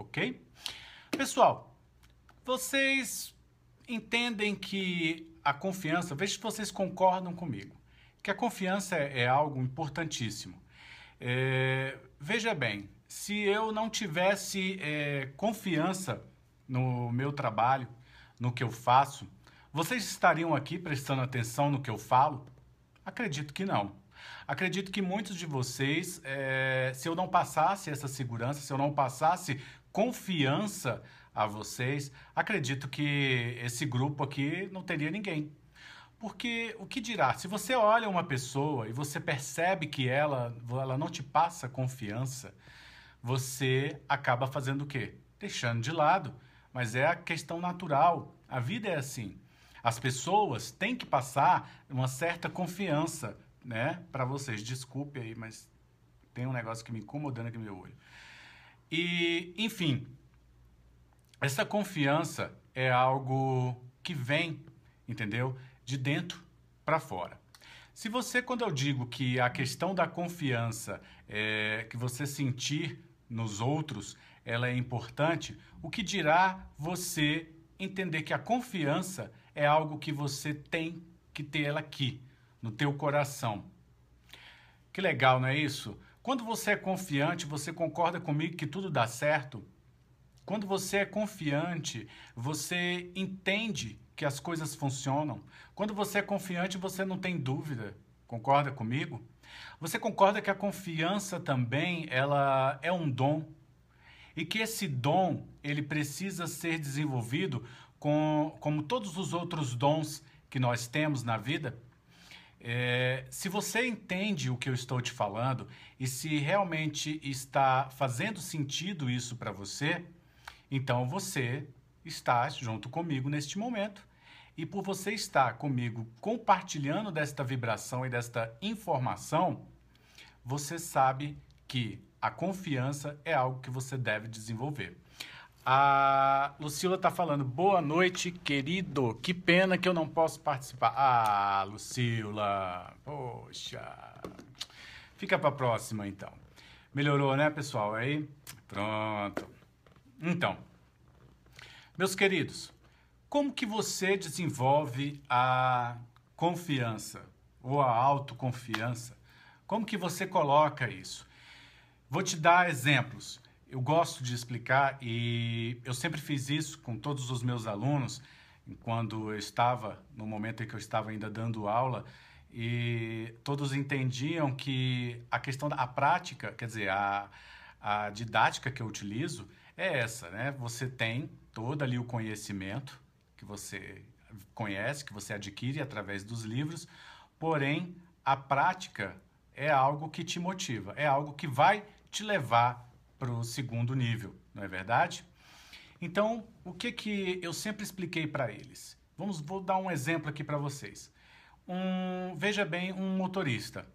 ok? Pessoal, vocês entendem que a confiança, veja se vocês concordam comigo, que a confiança é, é algo importantíssimo. É, veja bem, se eu não tivesse é, confiança no meu trabalho, no que eu faço, vocês estariam aqui prestando atenção no que eu falo? Acredito que não. Acredito que muitos de vocês, é, se eu não passasse essa segurança, se eu não passasse confiança a vocês. Acredito que esse grupo aqui não teria ninguém. Porque o que dirá? Se você olha uma pessoa e você percebe que ela, ela não te passa confiança, você acaba fazendo o quê? Deixando de lado. Mas é a questão natural. A vida é assim. As pessoas têm que passar uma certa confiança, né, para vocês. Desculpe aí, mas tem um negócio que me incomodando aqui no meu olho. E, enfim, essa confiança é algo que vem, entendeu? De dentro para fora. Se você, quando eu digo que a questão da confiança, é, que você sentir nos outros, ela é importante, o que dirá você entender que a confiança é algo que você tem que ter ela aqui, no teu coração. Que legal, não é isso? Quando você é confiante, você concorda comigo que tudo dá certo? Quando você é confiante, você entende que as coisas funcionam. Quando você é confiante, você não tem dúvida. Concorda comigo? Você concorda que a confiança também ela é um dom e que esse dom ele precisa ser desenvolvido com, como todos os outros dons que nós temos na vida? É, se você entende o que eu estou te falando e se realmente está fazendo sentido isso para você, então você está junto comigo neste momento. E por você estar comigo compartilhando desta vibração e desta informação, você sabe que a confiança é algo que você deve desenvolver. A Lucila tá falando, boa noite, querido. Que pena que eu não posso participar. Ah, Lucila, poxa. Fica pra próxima, então. Melhorou, né, pessoal? Aí, pronto. Então, meus queridos, como que você desenvolve a confiança ou a autoconfiança? Como que você coloca isso? Vou te dar exemplos eu gosto de explicar e eu sempre fiz isso com todos os meus alunos quando eu estava no momento em que eu estava ainda dando aula e todos entendiam que a questão da a prática, quer dizer, a, a didática que eu utilizo é essa, né? Você tem todo ali o conhecimento que você conhece, que você adquire através dos livros, porém a prática é algo que te motiva, é algo que vai te levar para o segundo nível, não é verdade? Então, o que, que eu sempre expliquei para eles? Vamos, vou dar um exemplo aqui para vocês. Um, veja bem, um motorista,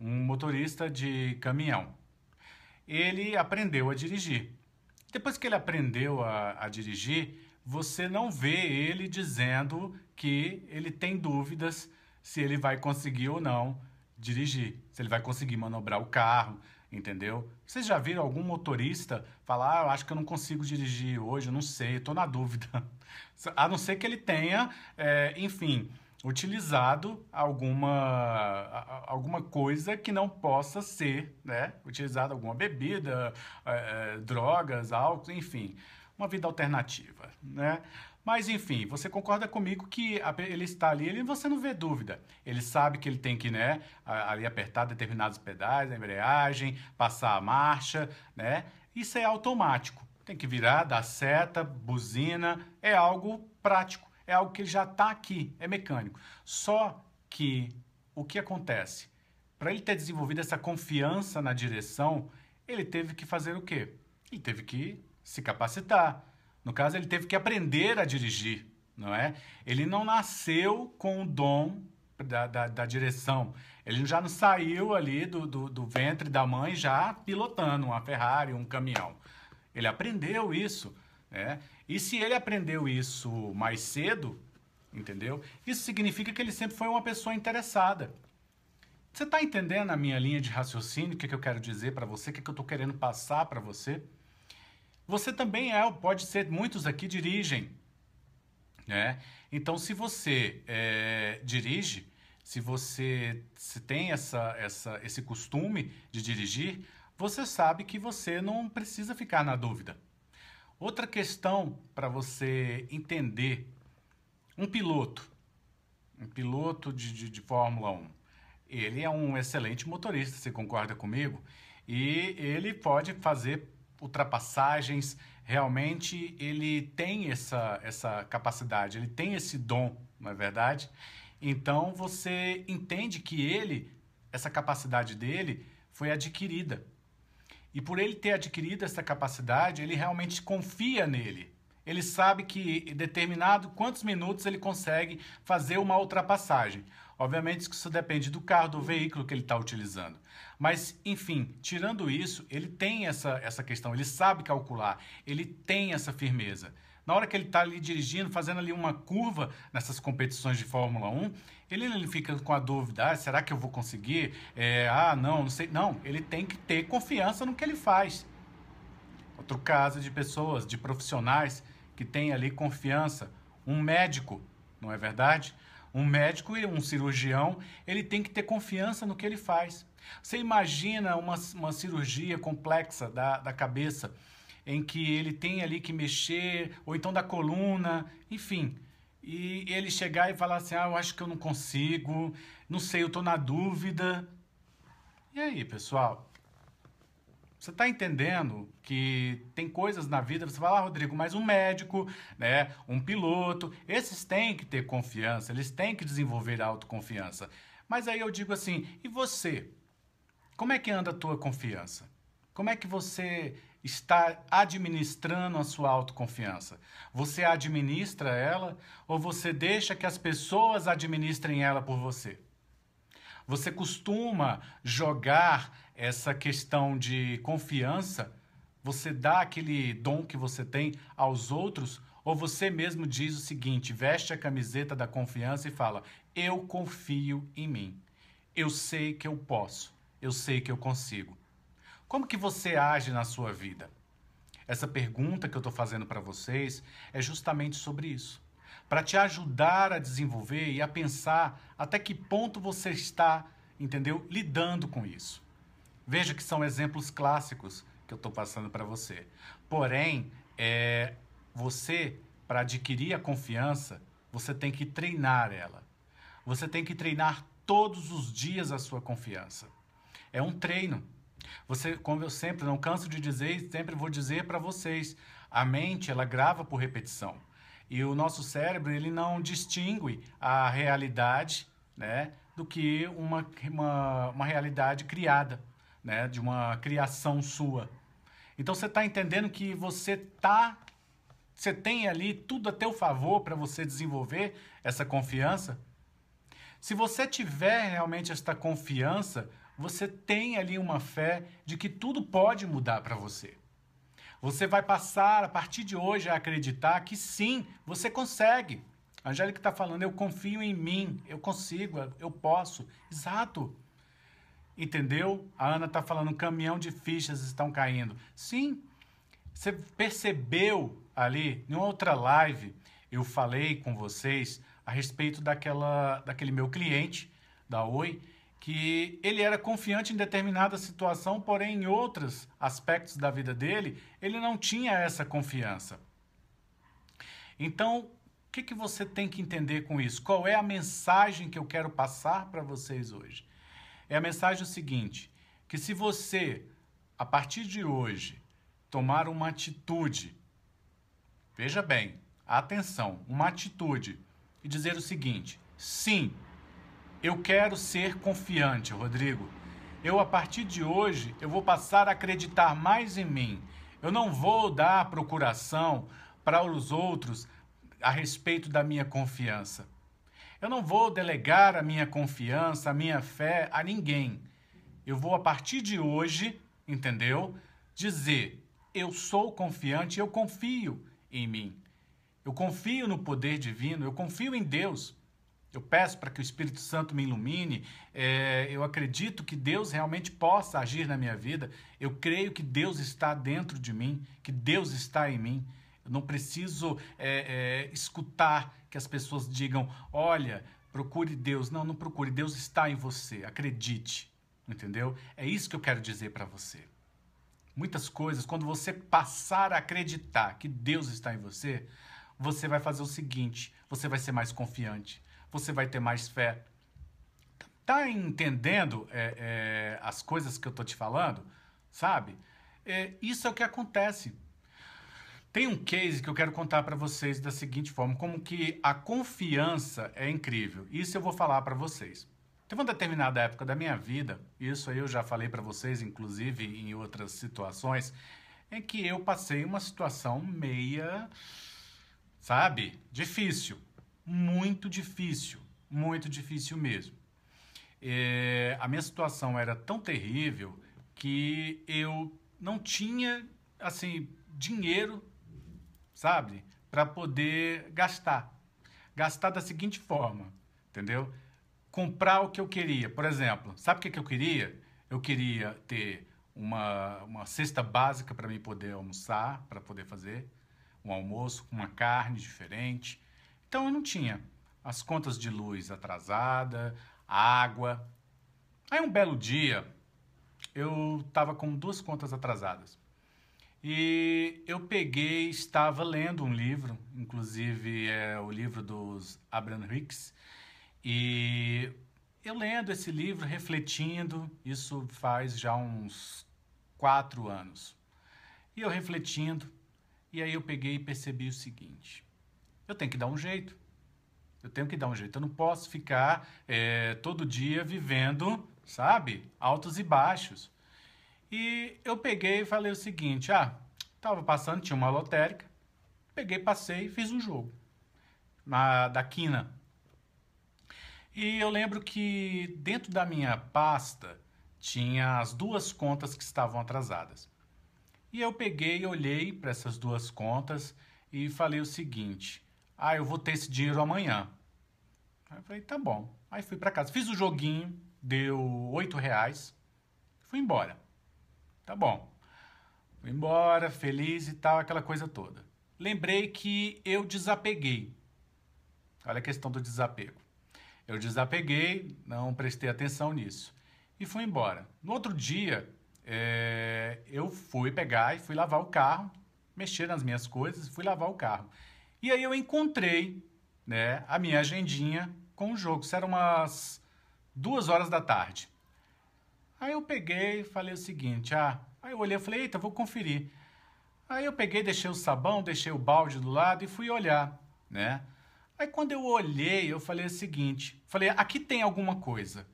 um motorista de caminhão. Ele aprendeu a dirigir. Depois que ele aprendeu a, a dirigir, você não vê ele dizendo que ele tem dúvidas se ele vai conseguir ou não dirigir, se ele vai conseguir manobrar o carro, entendeu? Vocês já viram algum motorista falar, ah, eu acho que eu não consigo dirigir hoje, eu não sei, estou na dúvida. A não ser que ele tenha, é, enfim, utilizado alguma, alguma coisa que não possa ser, né? Utilizado alguma bebida, é, drogas, álcool, enfim, uma vida alternativa, né? Mas enfim, você concorda comigo que ele está ali, ele você não vê dúvida. Ele sabe que ele tem que, né, ali apertar determinados pedais, a embreagem, passar a marcha, né? Isso é automático. Tem que virar, dar seta, buzina, é algo prático, é algo que já está aqui, é mecânico. Só que o que acontece? Para ele ter desenvolvido essa confiança na direção, ele teve que fazer o quê? Ele teve que se capacitar, no caso, ele teve que aprender a dirigir, não é? Ele não nasceu com o dom da, da, da direção. Ele já não saiu ali do, do, do ventre da mãe já pilotando uma Ferrari, um caminhão. Ele aprendeu isso, né? E se ele aprendeu isso mais cedo, entendeu? Isso significa que ele sempre foi uma pessoa interessada. Você está entendendo a minha linha de raciocínio? O que, que eu quero dizer para você? O que, que eu estou querendo passar para você? Você também é, pode ser, muitos aqui dirigem, né? Então, se você é, dirige, se você se tem essa, essa, esse costume de dirigir, você sabe que você não precisa ficar na dúvida. Outra questão para você entender: um piloto, um piloto de, de, de Fórmula 1, ele é um excelente motorista, você concorda comigo? E ele pode fazer ultrapassagens. Realmente ele tem essa, essa capacidade, ele tem esse dom, não é verdade? Então você entende que ele, essa capacidade dele, foi adquirida. E por ele ter adquirido essa capacidade, ele realmente confia nele. Ele sabe que determinado quantos minutos ele consegue fazer uma ultrapassagem. Obviamente isso depende do carro, do veículo que ele está utilizando. Mas, enfim, tirando isso, ele tem essa, essa questão, ele sabe calcular, ele tem essa firmeza. Na hora que ele está ali dirigindo, fazendo ali uma curva nessas competições de Fórmula 1, ele, ele fica com a dúvida: ah, será que eu vou conseguir? É, ah, não, não sei. Não, ele tem que ter confiança no que ele faz. Outro caso de pessoas, de profissionais que têm ali confiança. Um médico não é verdade? Um médico e um cirurgião, ele tem que ter confiança no que ele faz. Você imagina uma, uma cirurgia complexa da, da cabeça, em que ele tem ali que mexer, ou então da coluna, enfim. E ele chegar e falar assim: ah, eu acho que eu não consigo, não sei, eu estou na dúvida. E aí, pessoal? Você está entendendo que tem coisas na vida, você fala, ah, Rodrigo, mas um médico, né, um piloto, esses têm que ter confiança, eles têm que desenvolver a autoconfiança. Mas aí eu digo assim, e você? Como é que anda a tua confiança? Como é que você está administrando a sua autoconfiança? Você administra ela ou você deixa que as pessoas administrem ela por você? Você costuma jogar essa questão de confiança? Você dá aquele dom que você tem aos outros? Ou você mesmo diz o seguinte: veste a camiseta da confiança e fala, eu confio em mim. Eu sei que eu posso. Eu sei que eu consigo. Como que você age na sua vida? Essa pergunta que eu estou fazendo para vocês é justamente sobre isso para te ajudar a desenvolver e a pensar até que ponto você está, entendeu, lidando com isso. Veja que são exemplos clássicos que eu estou passando para você. Porém, é, você, para adquirir a confiança, você tem que treinar ela. Você tem que treinar todos os dias a sua confiança. É um treino. Você, como eu sempre não canso de dizer, sempre vou dizer para vocês, a mente ela grava por repetição. E o nosso cérebro, ele não distingue a realidade, né, do que uma, uma, uma realidade criada, né, de uma criação sua. Então você está entendendo que você tá, você tem ali tudo a teu favor para você desenvolver essa confiança. Se você tiver realmente esta confiança, você tem ali uma fé de que tudo pode mudar para você. Você vai passar a partir de hoje a acreditar que sim, você consegue. A Angélica está falando, eu confio em mim, eu consigo, eu posso. Exato. Entendeu? A Ana está falando, um caminhão de fichas estão caindo. Sim. Você percebeu ali, em outra live, eu falei com vocês a respeito daquela, daquele meu cliente da Oi, que ele era confiante em determinada situação, porém em outros aspectos da vida dele, ele não tinha essa confiança. Então, o que, que você tem que entender com isso? Qual é a mensagem que eu quero passar para vocês hoje? É a mensagem seguinte: que se você, a partir de hoje, tomar uma atitude, veja bem, atenção, uma atitude, e dizer o seguinte: sim, eu quero ser confiante, Rodrigo. Eu a partir de hoje eu vou passar a acreditar mais em mim. Eu não vou dar procuração para os outros a respeito da minha confiança. Eu não vou delegar a minha confiança, a minha fé a ninguém. Eu vou a partir de hoje, entendeu? Dizer: eu sou confiante, eu confio em mim. Eu confio no poder divino, eu confio em Deus. Eu peço para que o Espírito Santo me ilumine. É, eu acredito que Deus realmente possa agir na minha vida. Eu creio que Deus está dentro de mim, que Deus está em mim. Eu não preciso é, é, escutar que as pessoas digam: olha, procure Deus. Não, não procure. Deus está em você. Acredite. Entendeu? É isso que eu quero dizer para você. Muitas coisas, quando você passar a acreditar que Deus está em você, você vai fazer o seguinte: você vai ser mais confiante você vai ter mais fé. Tá entendendo é, é, as coisas que eu tô te falando? Sabe? É, isso é o que acontece. Tem um case que eu quero contar para vocês da seguinte forma, como que a confiança é incrível. Isso eu vou falar para vocês. Teve uma determinada época da minha vida, isso aí eu já falei para vocês, inclusive em outras situações, em que eu passei uma situação meia, sabe, difícil muito difícil, muito difícil mesmo. É, a minha situação era tão terrível que eu não tinha, assim, dinheiro, sabe, para poder gastar. Gastar da seguinte forma, entendeu? Comprar o que eu queria. Por exemplo, sabe o que, eu queria? Eu queria ter uma, uma cesta básica para mim poder almoçar, para poder fazer um almoço, com uma carne diferente, então eu não tinha as contas de luz atrasada, água. Aí um belo dia eu estava com duas contas atrasadas. E eu peguei, estava lendo um livro, inclusive é o livro dos Abraham Hicks, e eu lendo esse livro, refletindo, isso faz já uns quatro anos. E eu refletindo, e aí eu peguei e percebi o seguinte: eu tenho que dar um jeito. Eu tenho que dar um jeito. Eu não posso ficar é, todo dia vivendo, sabe, altos e baixos. E eu peguei e falei o seguinte: ah, tava passando, tinha uma lotérica. Peguei, passei e fiz um jogo. Na, da quina. E eu lembro que dentro da minha pasta tinha as duas contas que estavam atrasadas. E eu peguei, olhei para essas duas contas e falei o seguinte: ah, eu vou ter esse dinheiro amanhã. Aí eu falei, tá bom. Aí fui para casa, fiz o joguinho, deu oito reais, fui embora. Tá bom. Fui embora, feliz e tal, aquela coisa toda. Lembrei que eu desapeguei. Olha a questão do desapego. Eu desapeguei, não prestei atenção nisso. E fui embora. No outro dia, é, eu fui pegar e fui lavar o carro, mexer nas minhas coisas, fui lavar o carro. E aí eu encontrei né, a minha agendinha com o jogo. Isso era umas duas horas da tarde. Aí eu peguei e falei o seguinte, ah, aí eu olhei e falei, eita, vou conferir. Aí eu peguei, deixei o sabão, deixei o balde do lado e fui olhar, né? Aí quando eu olhei, eu falei o seguinte, falei, aqui tem alguma coisa.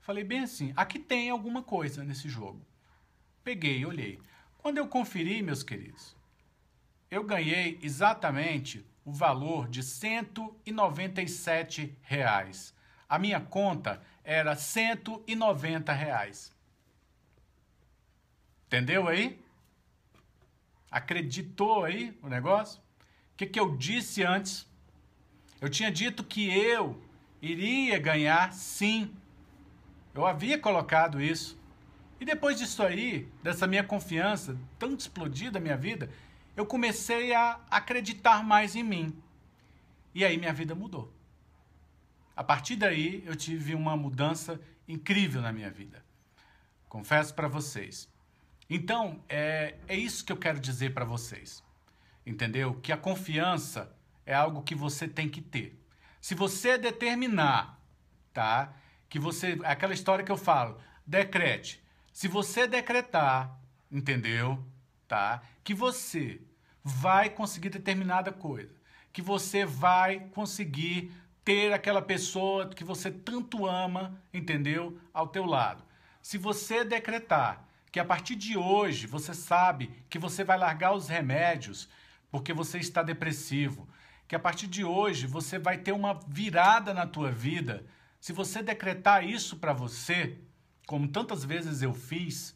Falei bem assim, aqui tem alguma coisa nesse jogo. Peguei, olhei. Quando eu conferi, meus queridos, eu ganhei exatamente o valor de R$ 197. Reais. A minha conta era R$ 190. Reais. Entendeu aí? Acreditou aí o negócio? O que, que eu disse antes? Eu tinha dito que eu iria ganhar sim. Eu havia colocado isso. E depois disso aí, dessa minha confiança tão explodida minha vida, eu comecei a acreditar mais em mim. E aí minha vida mudou. A partir daí, eu tive uma mudança incrível na minha vida. Confesso para vocês. Então, é, é isso que eu quero dizer para vocês. Entendeu? Que a confiança é algo que você tem que ter. Se você determinar, tá? Que você. É aquela história que eu falo, decrete. Se você decretar, entendeu? tá? Que você vai conseguir determinada coisa, que você vai conseguir ter aquela pessoa que você tanto ama, entendeu? Ao teu lado. Se você decretar que a partir de hoje você sabe que você vai largar os remédios porque você está depressivo, que a partir de hoje você vai ter uma virada na tua vida, se você decretar isso para você, como tantas vezes eu fiz,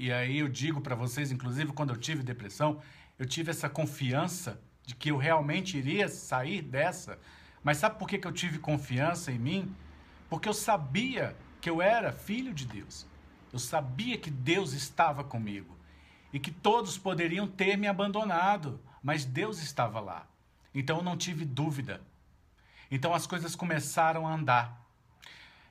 e aí eu digo para vocês, inclusive quando eu tive depressão, eu tive essa confiança de que eu realmente iria sair dessa. Mas sabe por que, que eu tive confiança em mim? Porque eu sabia que eu era filho de Deus. Eu sabia que Deus estava comigo e que todos poderiam ter me abandonado, mas Deus estava lá. Então eu não tive dúvida. Então as coisas começaram a andar.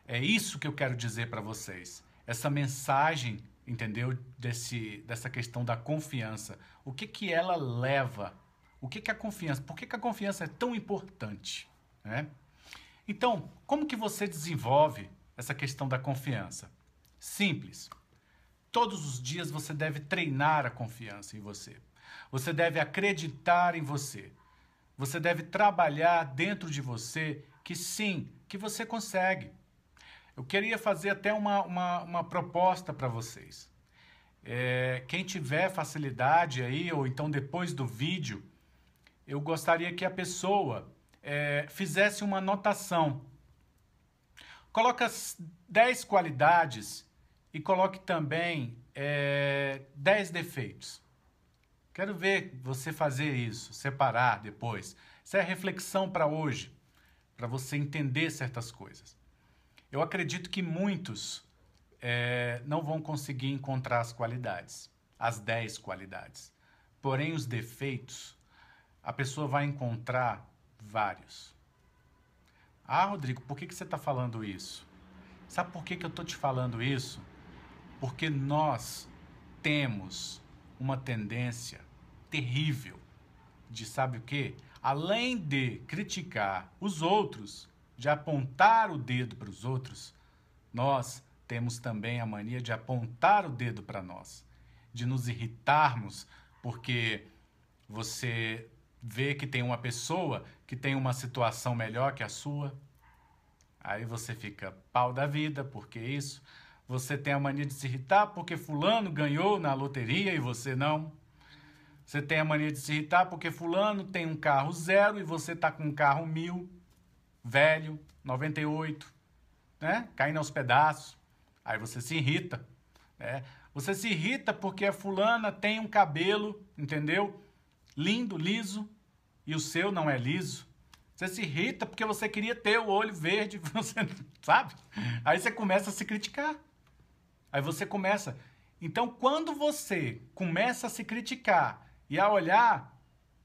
É isso que eu quero dizer para vocês. Essa mensagem entendeu? Desse, dessa questão da confiança. O que, que ela leva? O que, que a confiança? Por que, que a confiança é tão importante? Né? Então, como que você desenvolve essa questão da confiança? Simples. Todos os dias você deve treinar a confiança em você. Você deve acreditar em você. Você deve trabalhar dentro de você que sim, que você consegue. Eu queria fazer até uma, uma, uma proposta para vocês. É, quem tiver facilidade aí, ou então depois do vídeo, eu gostaria que a pessoa é, fizesse uma anotação. Coloca 10 qualidades e coloque também é, 10 defeitos. Quero ver você fazer isso, separar depois. Isso é reflexão para hoje, para você entender certas coisas. Eu acredito que muitos é, não vão conseguir encontrar as qualidades, as 10 qualidades. Porém, os defeitos, a pessoa vai encontrar vários. Ah, Rodrigo, por que, que você está falando isso? Sabe por que, que eu estou te falando isso? Porque nós temos uma tendência terrível de, sabe o quê? Além de criticar os outros, de apontar o dedo para os outros, nós temos também a mania de apontar o dedo para nós, de nos irritarmos porque você vê que tem uma pessoa que tem uma situação melhor que a sua. Aí você fica pau da vida, porque isso. Você tem a mania de se irritar porque fulano ganhou na loteria e você não. Você tem a mania de se irritar porque fulano tem um carro zero e você tá com um carro mil velho, 98, né? Caindo aos pedaços. Aí você se irrita, né? Você se irrita porque a fulana tem um cabelo, entendeu? Lindo, liso, e o seu não é liso. Você se irrita porque você queria ter o olho verde, você sabe? Aí você começa a se criticar. Aí você começa. Então, quando você começa a se criticar e a olhar,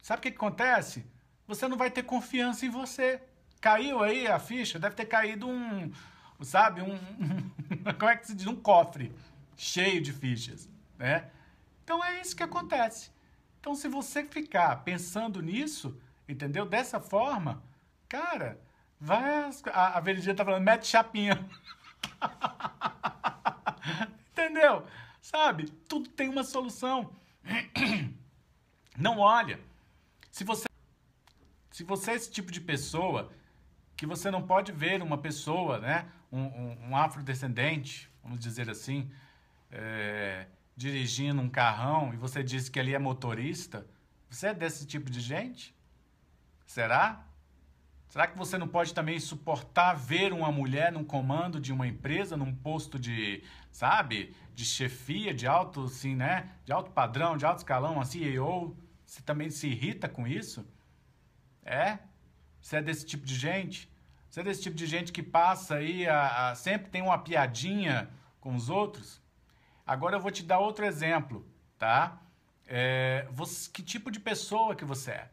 sabe o que acontece? Você não vai ter confiança em você. Caiu aí a ficha? Deve ter caído um, sabe, um, como é que se diz? Um cofre cheio de fichas, né? Então é isso que acontece. Então se você ficar pensando nisso, entendeu? Dessa forma, cara, vai... A, a Veridiana tá falando, mete chapinha. entendeu? Sabe? Tudo tem uma solução. Não olha. Se você, se você é esse tipo de pessoa que você não pode ver uma pessoa, né, um, um, um afrodescendente, vamos dizer assim, é, dirigindo um carrão e você diz que ele é motorista. Você é desse tipo de gente? Será? Será que você não pode também suportar ver uma mulher no comando de uma empresa, num posto de, sabe, de chefia, de alto, assim, né? De alto padrão, de alto escalão, assim, CEO? Você também se irrita com isso? É? Você é desse tipo de gente? Você é desse tipo de gente que passa aí, a, a, sempre tem uma piadinha com os outros? Agora eu vou te dar outro exemplo, tá? É, você, que tipo de pessoa que você é?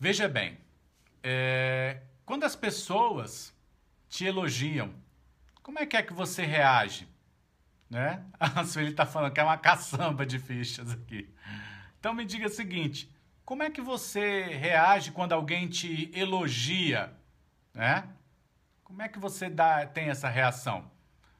Veja bem, é, quando as pessoas te elogiam, como é que é que você reage? Né? A Sueli está falando que é uma caçamba de fichas aqui. Então me diga o seguinte, como é que você reage quando alguém te elogia? né? Como é que você dá, tem essa reação?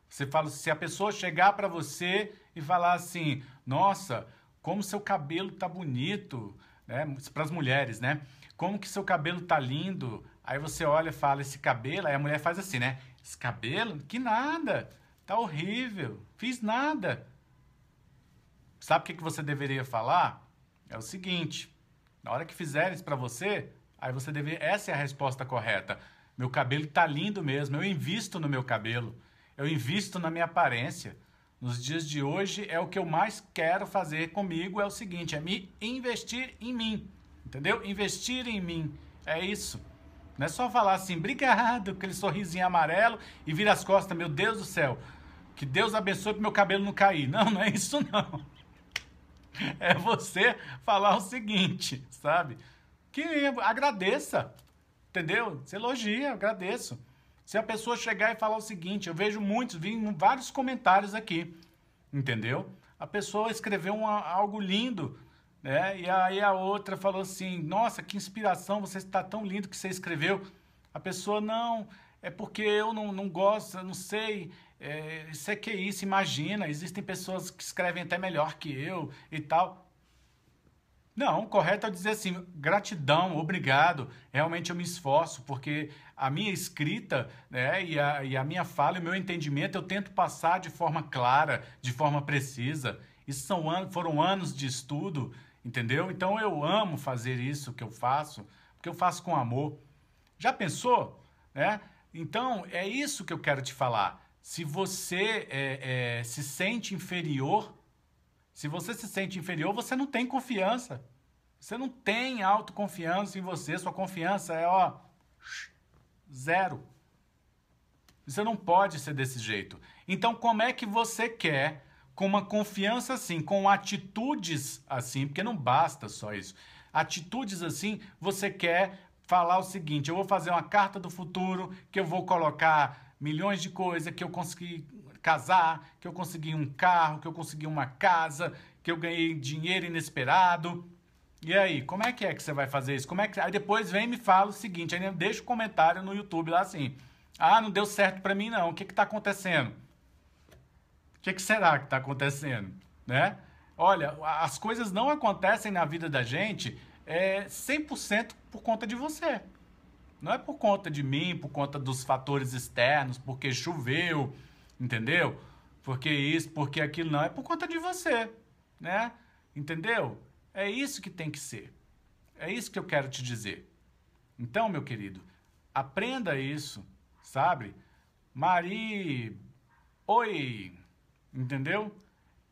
Você fala, se a pessoa chegar para você e falar assim, nossa, como seu cabelo tá bonito, né? Para as mulheres, né? Como que seu cabelo tá lindo? Aí você olha e fala, esse cabelo, aí a mulher faz assim, né? Esse cabelo? Que nada! Tá horrível, fiz nada. Sabe o que, que você deveria falar? É o seguinte: na hora que fizer isso para você, aí você deveria. Essa é a resposta correta. Meu cabelo está lindo mesmo. Eu invisto no meu cabelo. Eu invisto na minha aparência. Nos dias de hoje é o que eu mais quero fazer comigo é o seguinte, é me investir em mim. Entendeu? Investir em mim. É isso. Não é só falar assim, obrigado, aquele sorrisinho amarelo e vira as costas, meu Deus do céu. Que Deus abençoe para meu cabelo não cair. Não, não é isso não. É você falar o seguinte, sabe? Que agradeça, Entendeu? Você elogia, agradeço. Se a pessoa chegar e falar o seguinte, eu vejo muitos, vi vários comentários aqui, entendeu? A pessoa escreveu algo lindo, né? E aí a outra falou assim, nossa, que inspiração, você está tão lindo que você escreveu. A pessoa, não, é porque eu não, não gosto, não sei, é, isso é que é isso, imagina, existem pessoas que escrevem até melhor que eu e tal. Não, correto é dizer assim, gratidão, obrigado, realmente eu me esforço, porque a minha escrita né, e, a, e a minha fala e o meu entendimento eu tento passar de forma clara, de forma precisa. Isso são anos, foram anos de estudo, entendeu? Então eu amo fazer isso que eu faço, porque eu faço com amor. Já pensou? Né? Então é isso que eu quero te falar. Se você é, é, se sente inferior, se você se sente inferior, você não tem confiança. Você não tem autoconfiança em você, sua confiança é ó zero. Você não pode ser desse jeito. Então, como é que você quer com uma confiança assim, com atitudes assim, porque não basta só isso. Atitudes assim, você quer falar o seguinte: eu vou fazer uma carta do futuro que eu vou colocar milhões de coisas que eu consegui casar, que eu consegui um carro, que eu consegui uma casa, que eu ganhei dinheiro inesperado. E aí, como é que é que você vai fazer isso? Como é que aí depois vem e me fala o seguinte, aí deixa o um comentário no YouTube lá assim: "Ah, não deu certo para mim não. O que que tá acontecendo?" O que, que será que está acontecendo, né? Olha, as coisas não acontecem na vida da gente é 100% por conta de você. Não é por conta de mim, por conta dos fatores externos, porque choveu, Entendeu? Porque isso, porque aquilo não. É por conta de você, né? Entendeu? É isso que tem que ser. É isso que eu quero te dizer. Então, meu querido, aprenda isso, sabe? Mari, oi, entendeu?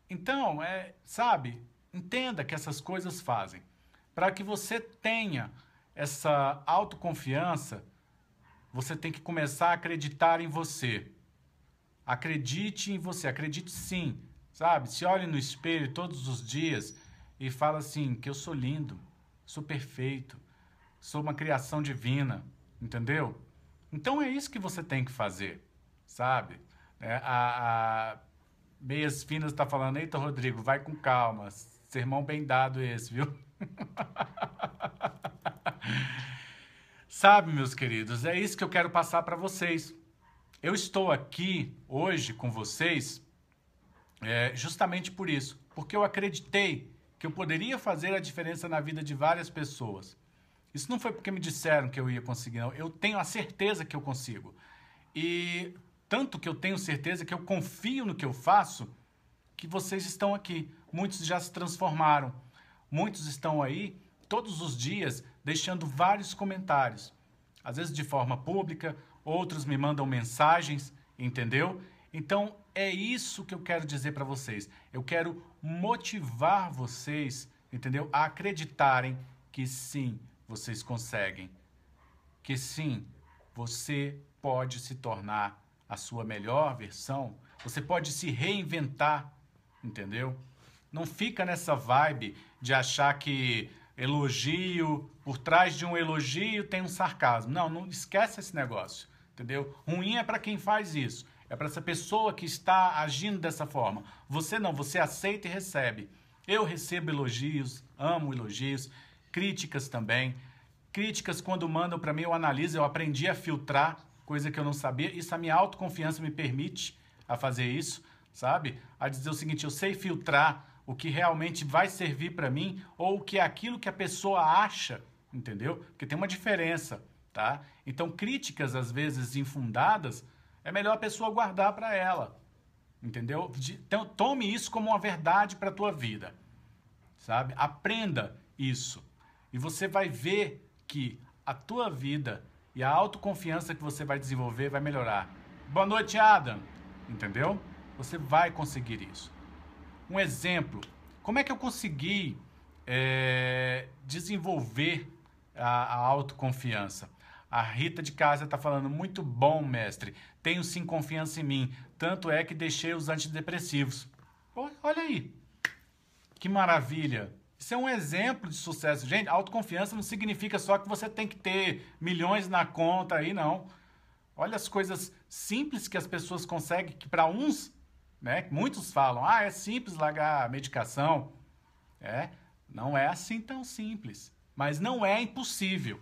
Então, é, sabe? Entenda que essas coisas fazem para que você tenha essa autoconfiança, você tem que começar a acreditar em você. Acredite em você, acredite sim, sabe? Se olhe no espelho todos os dias e fala assim: que eu sou lindo, sou perfeito, sou uma criação divina, entendeu? Então é isso que você tem que fazer, sabe? É, a, a Meias Finas está falando: eita, Rodrigo, vai com calma, sermão bem dado esse, viu? sabe, meus queridos, é isso que eu quero passar para vocês eu estou aqui hoje com vocês é, justamente por isso, porque eu acreditei que eu poderia fazer a diferença na vida de várias pessoas. Isso não foi porque me disseram que eu ia conseguir, não. Eu tenho a certeza que eu consigo. E tanto que eu tenho certeza que eu confio no que eu faço, que vocês estão aqui. Muitos já se transformaram. Muitos estão aí todos os dias deixando vários comentários, às vezes de forma pública, outros me mandam mensagens, entendeu? Então é isso que eu quero dizer para vocês. Eu quero motivar vocês, entendeu? A acreditarem que sim, vocês conseguem. Que sim, você pode se tornar a sua melhor versão, você pode se reinventar, entendeu? Não fica nessa vibe de achar que elogio, por trás de um elogio tem um sarcasmo. Não, não esquece esse negócio entendeu? Ruim é para quem faz isso, é para essa pessoa que está agindo dessa forma. Você não, você aceita e recebe. Eu recebo elogios, amo elogios, críticas também. Críticas quando mandam para mim, eu analiso, eu aprendi a filtrar, coisa que eu não sabia. Isso a minha autoconfiança me permite a fazer isso, sabe? A dizer o seguinte, eu sei filtrar o que realmente vai servir para mim ou o que é aquilo que a pessoa acha, entendeu? Porque tem uma diferença tá? Então, críticas às vezes infundadas é melhor a pessoa guardar para ela, entendeu? Então, tome isso como uma verdade para a tua vida, sabe? Aprenda isso e você vai ver que a tua vida e a autoconfiança que você vai desenvolver vai melhorar. Boa noite, Adam. Entendeu? Você vai conseguir isso. Um exemplo: como é que eu consegui é, desenvolver a, a autoconfiança? A Rita de casa está falando, muito bom, mestre. Tenho sim confiança em mim. Tanto é que deixei os antidepressivos. Olha aí. Que maravilha. Isso é um exemplo de sucesso. Gente, autoconfiança não significa só que você tem que ter milhões na conta aí, não. Olha as coisas simples que as pessoas conseguem, que para uns, né, muitos falam, ah, é simples largar a medicação. É, não é assim tão simples, mas não é impossível,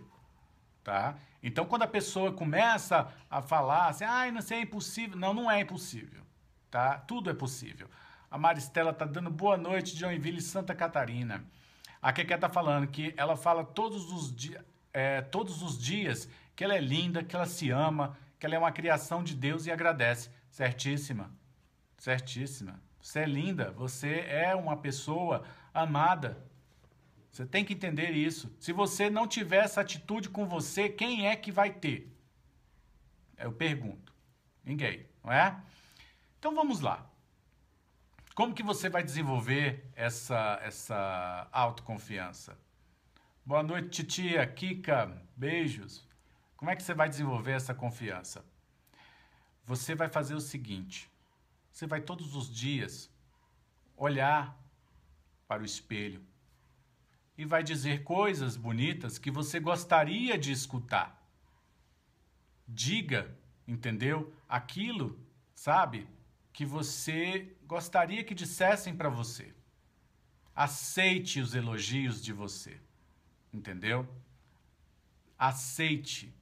tá? Então, quando a pessoa começa a falar assim, ai, ah, não sei, é impossível. Não, não é impossível, tá? Tudo é possível. A Maristela tá dando boa noite, de Joinville, Santa Catarina. A Keké tá falando que ela fala todos os, é, todos os dias que ela é linda, que ela se ama, que ela é uma criação de Deus e agradece. Certíssima, certíssima. Você é linda, você é uma pessoa amada, você tem que entender isso. Se você não tiver essa atitude com você, quem é que vai ter? Eu pergunto. Ninguém, não é? Então vamos lá. Como que você vai desenvolver essa, essa autoconfiança? Boa noite, titia, Kika, beijos. Como é que você vai desenvolver essa confiança? Você vai fazer o seguinte: você vai todos os dias olhar para o espelho e vai dizer coisas bonitas que você gostaria de escutar. Diga, entendeu? Aquilo, sabe, que você gostaria que dissessem para você. Aceite os elogios de você, entendeu? Aceite.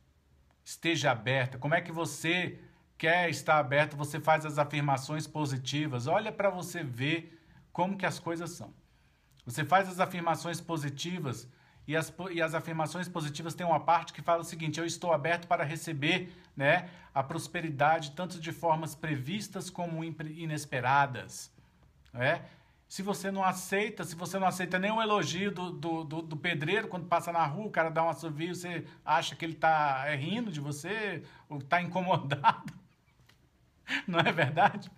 Esteja aberta. Como é que você quer estar aberto? Você faz as afirmações positivas. Olha para você ver como que as coisas são. Você faz as afirmações positivas e as, e as afirmações positivas têm uma parte que fala o seguinte: eu estou aberto para receber né, a prosperidade, tanto de formas previstas como inesperadas. Né? Se você não aceita, se você não aceita nem o elogio do, do, do, do pedreiro quando passa na rua, o cara dá um assovio, você acha que ele está é, rindo de você, ou está incomodado. Não é verdade?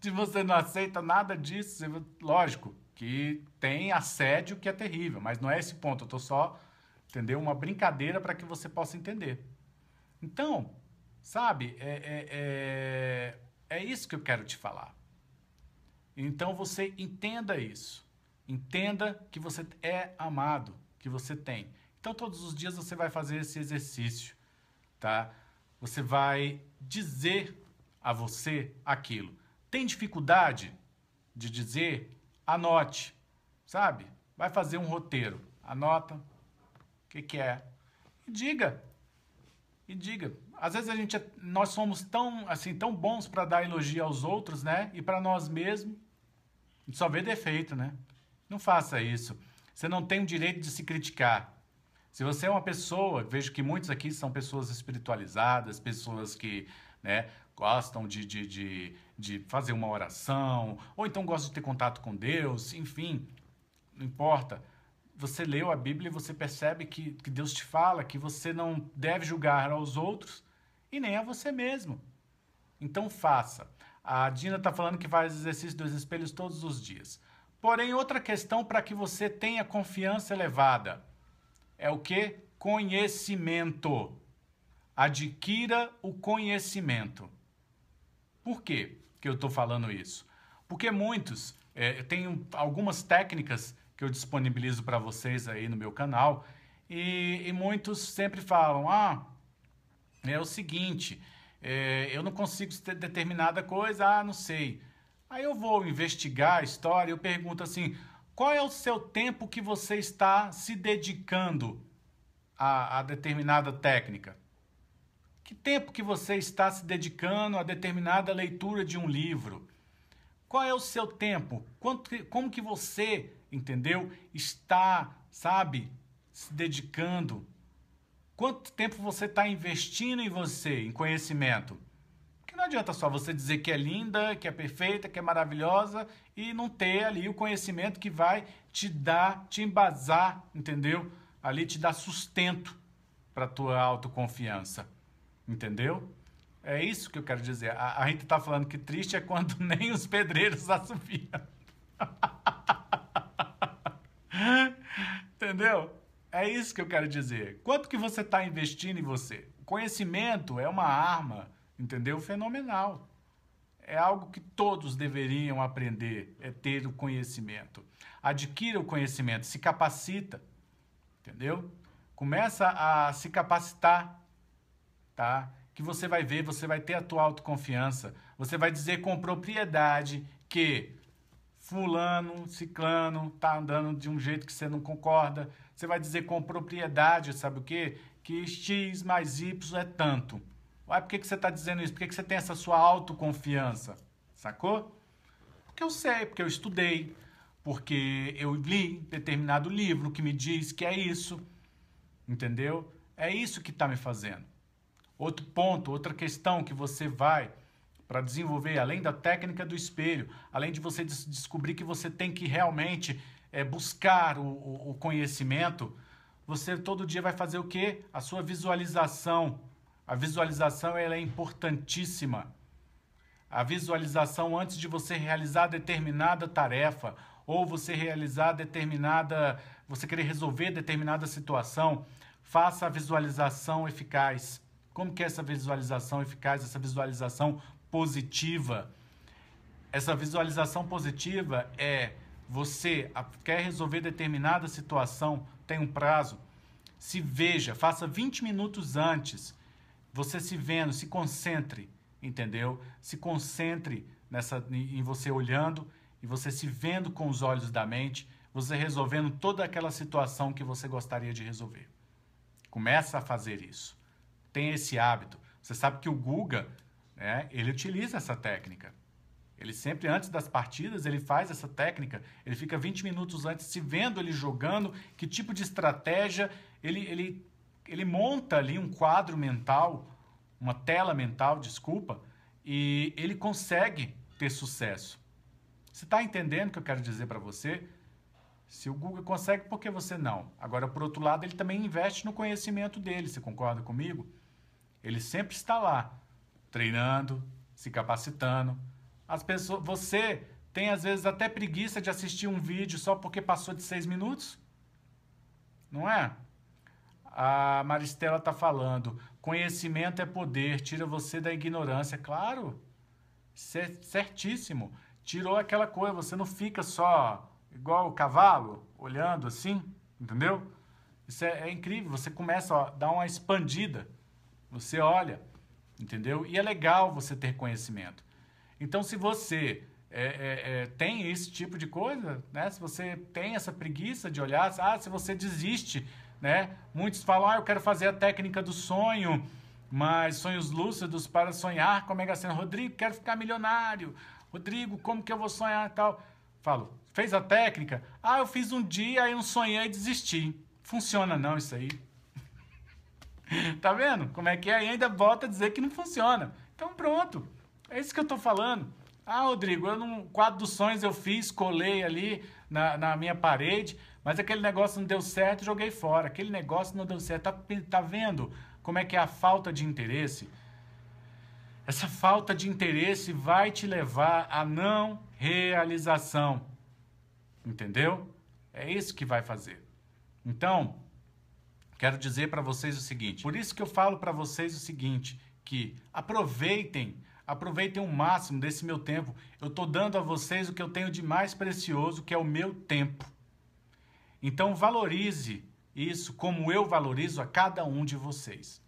Se você não aceita nada disso, você, lógico, que tem assédio que é terrível, mas não é esse ponto, eu estou só, entendeu? Uma brincadeira para que você possa entender. Então, sabe, é, é, é, é isso que eu quero te falar. Então você entenda isso. Entenda que você é amado, que você tem. Então todos os dias você vai fazer esse exercício, tá? Você vai dizer a você aquilo. Tem dificuldade de dizer Anote, sabe? Vai fazer um roteiro. Anota o que, que é. E diga. E diga. Às vezes a gente, é, nós somos tão, assim, tão bons para dar elogio aos outros, né? E para nós mesmos, a gente só vê defeito, né? Não faça isso. Você não tem o direito de se criticar. Se você é uma pessoa, vejo que muitos aqui são pessoas espiritualizadas, pessoas que né, gostam de, de, de, de fazer uma oração, ou então gostam de ter contato com Deus, enfim, não importa você leu a Bíblia e você percebe que, que, Deus te fala que você não deve julgar aos outros e nem a você mesmo. Então faça. A Dina está falando que faz exercício dos espelhos todos os dias. Porém, outra questão para que você tenha confiança elevada é o que? Conhecimento. Adquira o conhecimento. Por quê que eu estou falando isso? Porque muitos, é, eu tenho algumas técnicas que eu disponibilizo para vocês aí no meu canal e, e, muitos sempre falam, ah, é o seguinte, é, eu não consigo ter determinada coisa, ah, não sei. Aí eu vou investigar a história, eu pergunto assim, qual é o seu tempo que você está se dedicando a, a determinada técnica? Que tempo que você está se dedicando a determinada leitura de um livro? Qual é o seu tempo? Quanto, como que você, entendeu, está, sabe, se dedicando? Quanto tempo você está investindo em você, em conhecimento? Porque não adianta só você dizer que é linda, que é perfeita, que é maravilhosa e não ter ali o conhecimento que vai te dar, te embasar, entendeu? Ali te dar sustento para a tua autoconfiança. Entendeu? É isso que eu quero dizer. A, a gente está falando que triste é quando nem os pedreiros assobiam. Entendeu? É isso que eu quero dizer. Quanto que você está investindo em você? Conhecimento é uma arma, entendeu? Fenomenal. É algo que todos deveriam aprender, é ter o conhecimento. Adquira o conhecimento, se capacita, entendeu? Começa a se capacitar tá? Que você vai ver, você vai ter a tua autoconfiança, você vai dizer com propriedade que fulano, ciclano tá andando de um jeito que você não concorda. Você vai dizer com propriedade, sabe o quê? Que x mais y é tanto. Ué, por que, que você está dizendo isso? Por que, que você tem essa sua autoconfiança? Sacou? Porque eu sei, porque eu estudei, porque eu li determinado livro que me diz que é isso. Entendeu? É isso que está me fazendo. Outro ponto, outra questão que você vai para desenvolver, além da técnica do espelho, além de você des descobrir que você tem que realmente é, buscar o, o, o conhecimento, você todo dia vai fazer o quê? A sua visualização. A visualização ela é importantíssima. A visualização antes de você realizar determinada tarefa ou você realizar determinada, você querer resolver determinada situação, faça a visualização eficaz. Como que é essa visualização eficaz, essa visualização positiva? Essa visualização positiva é você quer resolver determinada situação, tem um prazo, se veja, faça 20 minutos antes. Você se vendo, se concentre, entendeu? Se concentre nessa em você olhando e você se vendo com os olhos da mente, você resolvendo toda aquela situação que você gostaria de resolver. Começa a fazer isso tem esse hábito. Você sabe que o Guga, né, ele utiliza essa técnica. Ele sempre, antes das partidas, ele faz essa técnica. Ele fica 20 minutos antes se vendo ele jogando, que tipo de estratégia. Ele, ele, ele monta ali um quadro mental, uma tela mental, desculpa, e ele consegue ter sucesso. Você está entendendo o que eu quero dizer para você? Se o Google consegue, por que você não? Agora, por outro lado, ele também investe no conhecimento dele, você concorda comigo? Ele sempre está lá, treinando, se capacitando. As pessoas, você tem às vezes até preguiça de assistir um vídeo só porque passou de seis minutos, não é? A Maristela está falando, conhecimento é poder, tira você da ignorância. Claro, certíssimo. Tirou aquela coisa, você não fica só igual o cavalo, olhando assim, entendeu? Isso é, é incrível, você começa a dar uma expandida. Você olha, entendeu? E é legal você ter conhecimento. Então, se você é, é, é, tem esse tipo de coisa, né? Se você tem essa preguiça de olhar, ah, se você desiste, né? Muitos falam, ah, eu quero fazer a técnica do sonho, mas sonhos lúcidos para sonhar com a Mega Sena. Rodrigo, quero ficar milionário. Rodrigo, como que eu vou sonhar e tal? Falo, fez a técnica? Ah, eu fiz um dia, aí não sonhei e desisti. Funciona não isso aí. tá vendo como é que é? E ainda volta a dizer que não funciona. Então pronto, é isso que eu tô falando. Ah, Rodrigo, eu num quadro dos sonhos eu fiz, colei ali na, na minha parede, mas aquele negócio não deu certo, joguei fora. Aquele negócio não deu certo. Tá, tá vendo como é que é a falta de interesse? Essa falta de interesse vai te levar à não realização. Entendeu? É isso que vai fazer. Então, Quero dizer para vocês o seguinte, por isso que eu falo para vocês o seguinte, que aproveitem, aproveitem o máximo desse meu tempo. Eu estou dando a vocês o que eu tenho de mais precioso, que é o meu tempo. Então valorize isso como eu valorizo a cada um de vocês.